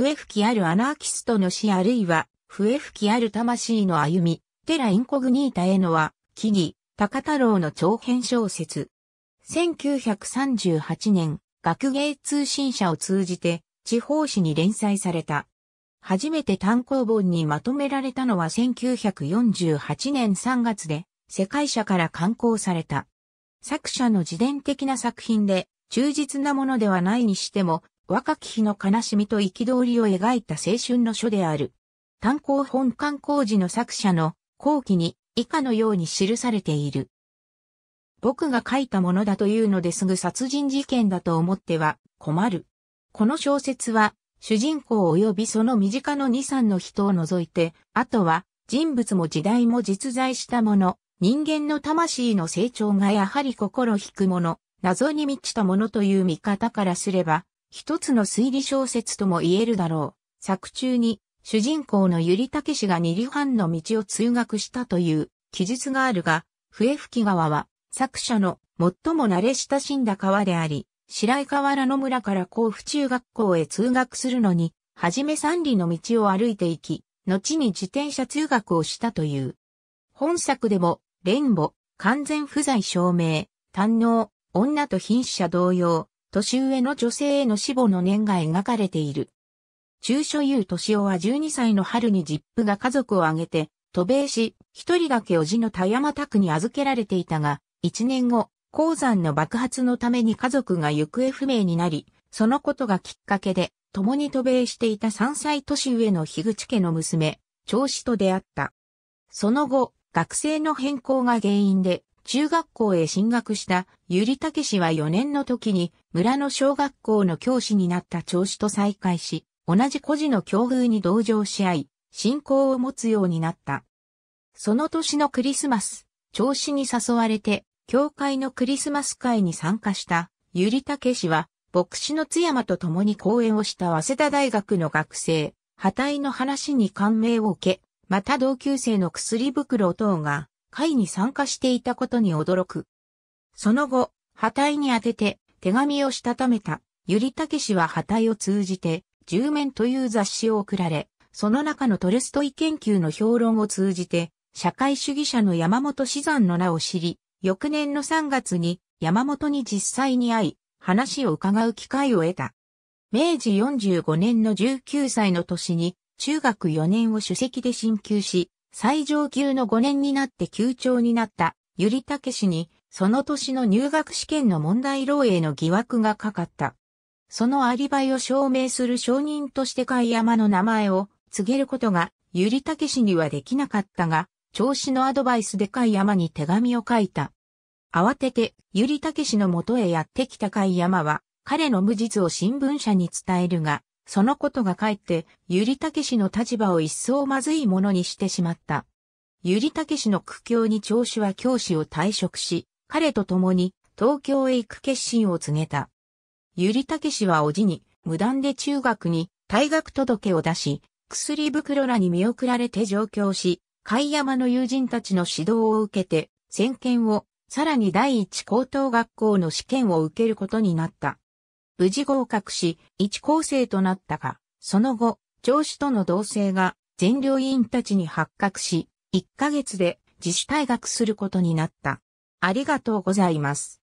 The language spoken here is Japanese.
笛吹きあるアナーキストの死あるいは、笛吹きある魂の歩み、テラインコグニータへのは、木カ高太郎の長編小説。1938年、学芸通信社を通じて、地方紙に連載された。初めて単行本にまとめられたのは1948年3月で、世界社から刊行された。作者の自伝的な作品で、忠実なものではないにしても、若き日の悲しみと憤りを描いた青春の書である。単行本刊行時の作者の後期に以下のように記されている。僕が書いたものだというのですぐ殺人事件だと思っては困る。この小説は主人公及びその身近の2、3の人を除いて、あとは人物も時代も実在したもの、人間の魂の成長がやはり心引くもの、謎に満ちたものという見方からすれば、一つの推理小説とも言えるだろう。作中に、主人公のゆりたけしが二里半の道を通学したという記述があるが、笛吹川は作者の最も慣れ親しんだ川であり、白井河原の村から甲府中学校へ通学するのに、はじめ三里の道を歩いていき、後に自転車通学をしたという。本作でも、連母、完全不在証明、堪能、女と瀕死者同様、年上の女性への死母の念が描かれている。中所有年夫は12歳の春に実父が家族を挙げて、渡米し、一人だけ叔父の田山宅に預けられていたが、一年後、鉱山の爆発のために家族が行方不明になり、そのことがきっかけで、共に渡米していた3歳年上の樋口家の娘、長子と出会った。その後、学生の変更が原因で、中学校へ進学したゆりたけしは4年の時に村の小学校の教師になった長子と再会し、同じ孤児の境遇に同情し合い、信仰を持つようになった。その年のクリスマス、調子に誘われて、教会のクリスマス会に参加したゆりたけしは、牧師の津山と共に講演をした早稲田大学の学生、破体の話に感銘を受け、また同級生の薬袋等が会に参加していたことに驚く。その後、破体に当てて手紙をしたためた、ゆりたけしは破体を通じて、十面という雑誌を送られ、その中のトルストイ研究の評論を通じて、社会主義者の山本志山の名を知り、翌年の3月に山本に実際に会い、話を伺う機会を得た。明治45年の19歳の年に中学4年を主席で進級し、最上級の5年になって休長になった、りた武しに、その年の入学試験の問題漏洩の疑惑がかかった。そのアリバイを証明する証人として貝山の名前を告げることが、りたけしにはできなかったが、調子のアドバイスで貝山に手紙を書いた。慌てて、りたけしの元へやってきた貝山は、彼の無実を新聞社に伝えるが、そのことがかえって、ゆりたけしの立場を一層まずいものにしてしまった。ゆりたけしの苦境に長子は教師を退職し、彼と共に東京へ行く決心を告げた。ゆりたけしはおじに、無断で中学に退学届を出し、薬袋らに見送られて上京し、貝山の友人たちの指導を受けて、先見を、さらに第一高等学校の試験を受けることになった。無事合格し、一校生となったが、その後、上司との同棲が全領員たちに発覚し、1ヶ月で自主退学することになった。ありがとうございます。